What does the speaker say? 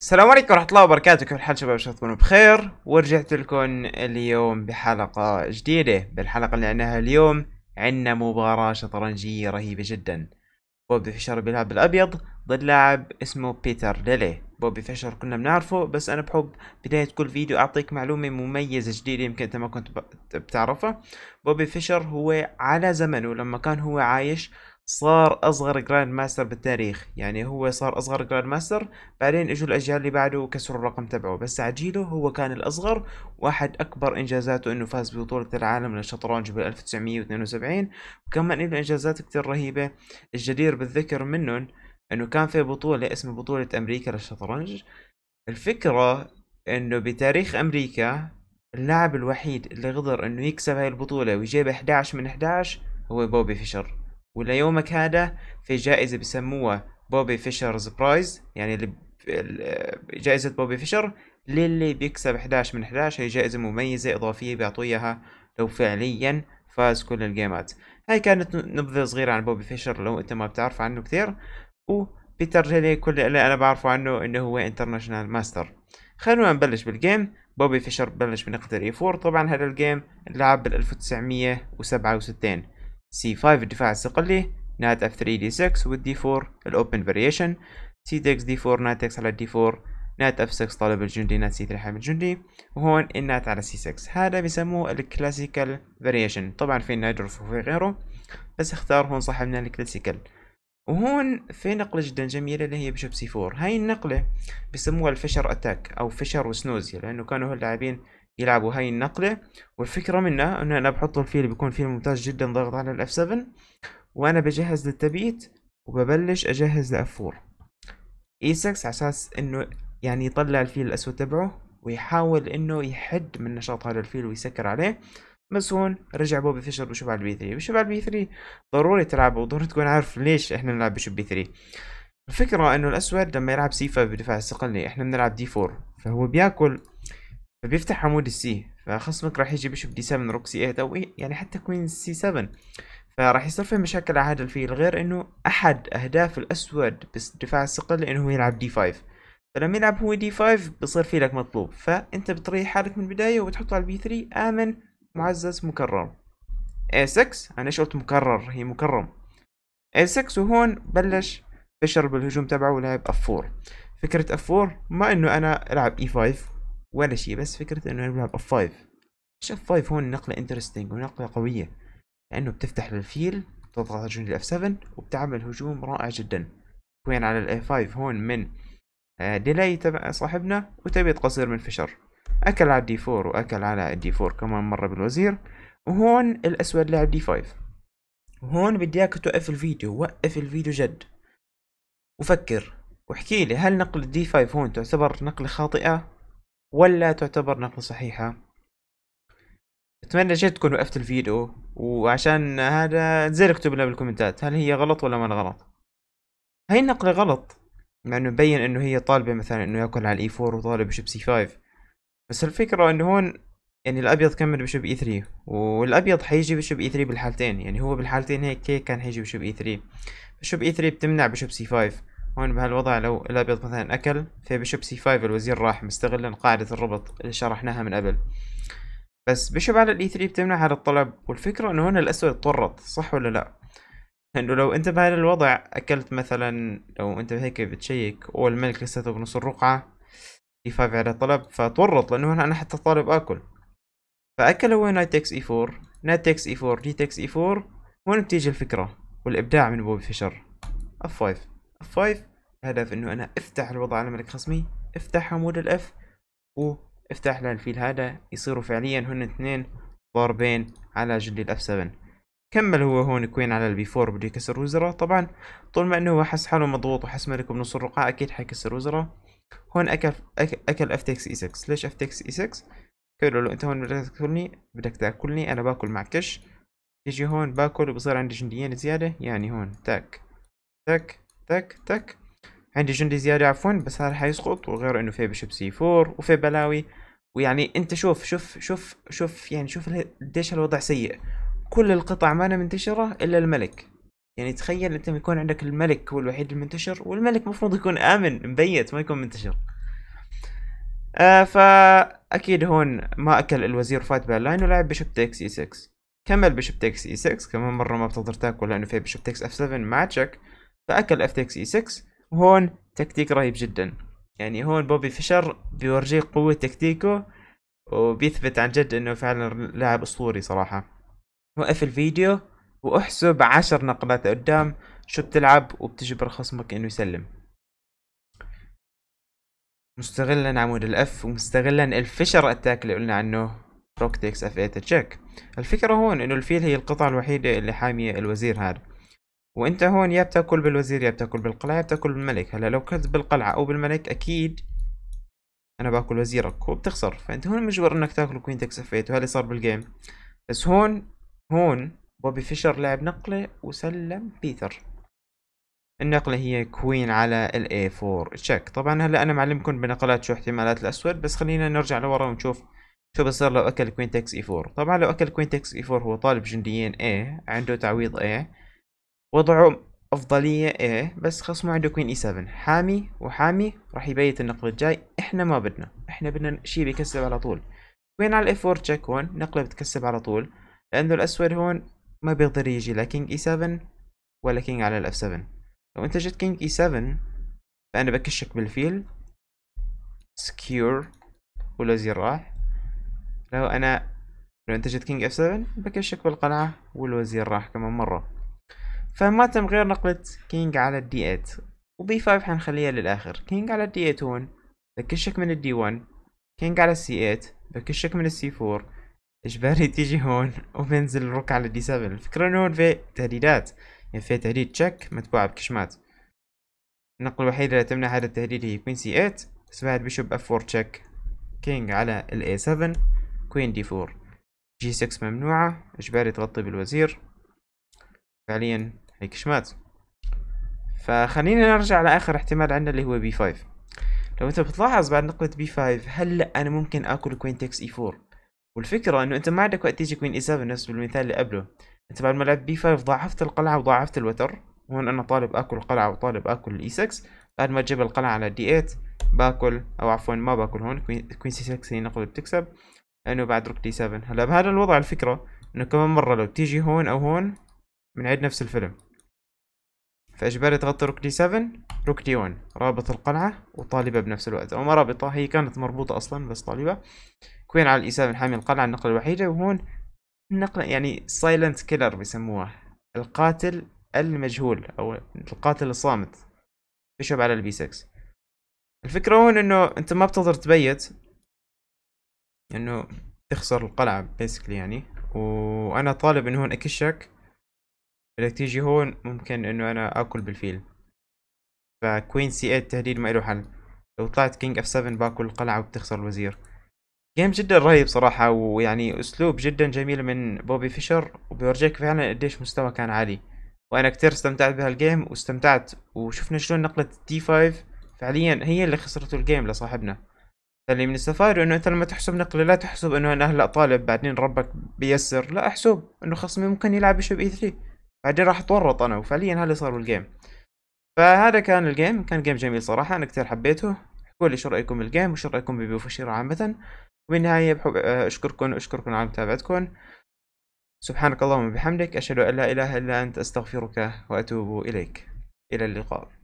السلام عليكم ورحمة الله وبركاته كيف الحال شباب شخصكم بخير ورجعت لكم اليوم بحلقة جديدة بالحلقة اللي عناها اليوم عنا مباراة شطرنجية رهيبة جدا بوبي فيشر بيلعب بالأبيض ضد لاعب اسمه بيتر ليلي بوبي فيشر كنا بنعرفه بس أنا بحب بداية كل فيديو أعطيك معلومة مميزة جديدة يمكن أنت ما كنت بتعرفها بوبي فيشر هو على زمنه لما كان هو عايش صار اصغر جراند ماستر بالتاريخ يعني هو صار اصغر جراند ماستر بعدين اجوا الاجيال اللي بعده وكسروا الرقم تبعه بس عجيله هو كان الاصغر واحد اكبر انجازاته انه فاز ببطولة العالم للشطرنج بال 1972 وكمان له انجازات كتير رهيبة الجدير بالذكر منهم انه كان في بطولة اسمها بطولة امريكا للشطرنج الفكرة انه بتاريخ امريكا اللاعب الوحيد اللي قدر انه يكسب هاي البطولة ويجيب 11 من 11 هو بوبي فيشر وليومك هذا في جائزة بسموها بوبي فيشر برايز يعني جائزة بوبي فيشر للي بيكسب 11 من 11 هي جائزة مميزة إضافية بيعطوها إياها لو فعليا فاز كل الجيمات هاي كانت نبذة صغيرة عن بوبي فيشر لو أنت ما بتعرف عنه كثير وبيتر هيلي كل اللي أنا بعرفه عنه إنه هو انترناشونال ماستر خلونا نبلش بالجيم بوبي فيشر بلش بنقطة اي 4 طبعا هذا الجيم لعب بال 1967 c5 الدفاع الصقلي نات f3 d6 d 4 الاوبن فاريشن C takes d 4 نات x على d 4 نات f 6 طالب الجندي نات c 3 حام الجندي وهون النات على c 6 هذا بيسموه الكلاسيكال فاريشن طبعا في نايدروف وفي غيره بس اختار هون صاحبنا الكلاسيكال وهون في نقلة جدا جميلة اللي هي بشوب c 4 هاي النقلة بيسموها الفشر اتاك او فشر وسنوز لانه كانوا هاللاعبين يلعبوا هاي النقلة والفكرة منها انه انا بحط الفيل بيكون فيل ممتاز جدا ضغط على الاف 7 وانا بجهز للتبيت وببلش اجهز لاف 4 اي 6 عساس انه يعني يطلع الفيل الاسود تبعه ويحاول انه يحد من نشاط هذا الفيل ويسكر عليه بس هون رجع بوبي فيشر بشوف على البي 3 بشوف على البي 3 ضروري تلعبه وضروري تكون عارف ليش احنا نلعب بشوف بي 3 الفكرة انه الاسود لما يلعب سيفا بدفاع استقلي احنا بنلعب دي 4 فهو بياكل فبيفتح عمود السي فخصمك راح يجي بيشوف دي 7 روك سي 8 إيه او يعني حتى كوين سي 7 فراح يصير في مشاكل على هذا الفيل غير انه احد اهداف الاسود بس دفاع الثقل انه هو يلعب دي 5 فلما يلعب هو دي 5 بصير في لك مطلوب فانت بتريح حالك من البدايه وبتحطه على البي 3 امن معزز مكرر اي 6 انا ايش قلت مكرر هي مكرم اي 6 وهون بلش فشل بالهجوم تبعه ولعب اف 4 فكره اف 4 ما انه انا العب اي e 5 ولا شيء بس فكرة انه يلعب اف 5 مش اف 5 هون نقلة انترستنج ونقلة قوية لانه بتفتح للفيل بتضغط على جندي الاف 7 وبتعمل هجوم رائع جدا وين على الاي 5 هون من ديلاي آه، تبع صاحبنا وتبيت قصير من فشر اكل على الدي 4 واكل على الدي 4 كمان مرة بالوزير وهون الاسود لعب دي 5 وهون بدي اياك توقف الفيديو وقف الفيديو جد وفكر واحكي لي هل نقل دي 5 هون تعتبر نقلة خاطئة ولا تعتبر نقلة صحيحة اتمنى جد تكون وقفت الفيديو وعشان هذا زين اكتب لنا بالكومنتات هل هي غلط ولا ما غلط هاي النقلة غلط مع انه مبين انه هي طالبة مثلا انه ياكل على الاي 4 وطالب بشب سي 5 بس الفكرة انه هون يعني الابيض كمل بشب اي 3 والابيض حيجي بشب اي 3 بالحالتين يعني هو بالحالتين هيك كان حيجي بشب اي 3 بشب اي 3 بتمنع بشب سي 5 هون بهالوضع لو الابيض مثلا اكل فبشب سي 5 الوزير راح مستغلا قاعدة الربط اللي شرحناها من قبل بس بشب على الاي 3 e بتمنع هذا الطلب والفكرة انه هنا الاسود تورط صح ولا لا لانه لو انت بهذا الوضع اكلت مثلا لو انت هيك بتشيك والملك لسه بنص الرقعة اي 5 على طلب فتورط لانه هنا انا حتى طالب اكل فاكل هو نايت اكس اي 4 نايت اكس اي 4 دي تكس اي 4 هون بتيجي الفكرة والابداع من بوبي فيشر اف 5 F5 الهدف انه انا افتح الوضع على ملك خصمي افتح عمود الاف وافتح له الفيل هذا يصيروا فعليا هن اثنين ضاربين على جلي الاف 7 كمل هو هون كوين على البي 4 بده يكسر وزراء طبعا طول ما انه هو حس حاله مضغوط وحس ملكه بنص الرقعة اكيد حيكسر وزراء هون اكل اكل اف تكس اي 6 ليش اف تكس اي 6 قالوا له انت هون بدك تاكلني بدك تاكلني انا باكل معك كش يجي هون باكل وبصير عندي جنديين زيادة يعني هون تاك تاك تك تك عندي جندي زيادة عفوا بس هذا حيسقط وغير انه في بشب سي فور وفي بلاوي ويعني انت شوف شوف شوف شوف يعني شوف قديش الوضع سيء كل القطع ما أنا منتشرة الا الملك يعني تخيل انت يكون عندك الملك هو الوحيد المنتشر والملك المفروض يكون امن مبيت ما يكون منتشر آه فاكيد هون ما اكل الوزير فات باللاين ولعب بشب تكس اي 6 كمل بشب تكس اي 6 كمان مره ما بتقدر تاكل لانه في بشب تكس اف 7 مع تشيك فاكل اف تكس اي 6 وهون تكتيك رهيب جدا يعني هون بوبي فيشر بيورجيك قوة تكتيكه وبيثبت عن جد انه فعلا لاعب اسطوري صراحة وقف الفيديو واحسب عشر نقلات قدام شو بتلعب وبتجبر خصمك انه يسلم مستغلا عمود الاف ومستغلا الفشر اتاك اللي قلنا عنه روك تيكس اف 8 تشيك الفكرة هون انه الفيل هي القطعة الوحيدة اللي حامية الوزير هذا وانت هون يا بتاكل بالوزير يا بتاكل بالقلعة يا بتاكل بالملك هلا لو كنت بالقلعة او بالملك اكيد انا باكل وزيرك وبتخسر فانت هون مجبر انك تاكل كوين تكسفيت وهذا صار بالجيم بس هون هون بوبي فيشر لعب نقلة وسلم بيتر النقلة هي كوين على ال A4 تشيك طبعا هلا انا معلمكم بنقلات شو احتمالات الاسود بس خلينا نرجع لورا ونشوف شو بصير لو اكل كوين تكس E4 طبعا لو اكل كوين تكس E4 هو طالب جنديين A عنده تعويض A وضعوا أفضلية إيه بس خصمه عنده كوين إي e 7 حامي وحامي راح يبيت النقل الجاي إحنا ما بدنا إحنا بدنا شي بيكسب على طول كوين علي الإف F4 تشيك هون نقلة بتكسب على طول لأنه الأسود هون ما بيقدر يجي لا كينج إي 7 ولا كينج على الأف 7 لو أنت جيت كينج إي 7 فأنا بكشك بالفيل سكيور والوزير راح لو أنا لو أنت جيت كينج إف 7 بكشك بالقلعة والوزير راح كمان مرة فما تم غير نقلة كينج على الدي 8 وبي 5 حنخليها للآخر كينج على الدي 8 هون بكشك من الدي 1 كينج على السي 8 بكشك من السي 4 اجباري تيجي هون وبنزل الروك على الدي 7 الفكرة انه هون في تهديدات يعني في تهديد تشك متبوعة بكشمات النقلة الوحيدة اللي تمنع هذا التهديد هي كوين سي 8 بس بعد بيشوب اف 4 تشك كينج على الاي 7 كوين دي 4 جي 6 ممنوعة اجباري تغطي بالوزير فعليا هيك شمات فخلينا نرجع لاخر احتمال عندنا اللي هو بي 5 لو انت بتلاحظ بعد نقطة بي 5 هلا انا ممكن اكل كوين تكس اي 4 والفكرة انه انت ما عندك وقت تيجي كوين اي 7 نفس بالمثال اللي قبله انت بعد ما لعبت بي 5 ضاعفت القلعة وضاعفت الوتر هون انا طالب اكل قلعة وطالب اكل الاي e 6 بعد ما تجيب القلعة على دي 8 باكل او عفوا ما باكل هون كوين سي 6 هي نقطة بتكسب انه بعد روك دي 7 هلا بهذا الوضع الفكرة انه كمان مرة لو تيجي هون او هون بنعيد نفس الفيلم فاجباري تغطي روك دي 7 روك دي 1 رابط القلعة وطالبة بنفس الوقت او ما رابطة هي كانت مربوطة اصلا بس طالبة كوين على الاي 7 e حامل القلعة النقلة الوحيدة وهون النقلة يعني سايلنت كيلر بيسموها القاتل المجهول او القاتل الصامت بيشوب على البي 6 الفكرة هون انه انت ما بتقدر تبيت انه تخسر القلعة بيسكلي يعني وانا طالب انه هون اكشك بدك تيجي هون ممكن انه انا اكل بالفيل فكوين سي 8 تهديد ما له حل لو طلعت كينج اف 7 باكل القلعة وبتخسر الوزير جيم جدا رهيب صراحة ويعني اسلوب جدا جميل من بوبي فيشر وبيورجيك فعلا قديش مستوى كان عالي وانا كتير استمتعت بهالجيم واستمتعت وشفنا شلون نقلة تي 5 فعليا هي اللي خسرته الجيم لصاحبنا اللي من السفاري انه انت لما تحسب نقله لا تحسب انه انا هلا طالب بعدين ربك بيسر لا احسب انه خصمي ممكن يلعب بشب اي 3 بعدين راح اتورط انا وفعليا هذا اللي صار بالجيم فهذا كان الجيم كان جيم جميل صراحه انا كثير حبيته احكوا لي شو رايكم بالجيم وشو رايكم ببوفشير عامه وبالنهايه بحب آه، اشكركم اشكركم على متابعتكم سبحانك اللهم وبحمدك اشهد ان لا اله الا انت استغفرك واتوب اليك الى اللقاء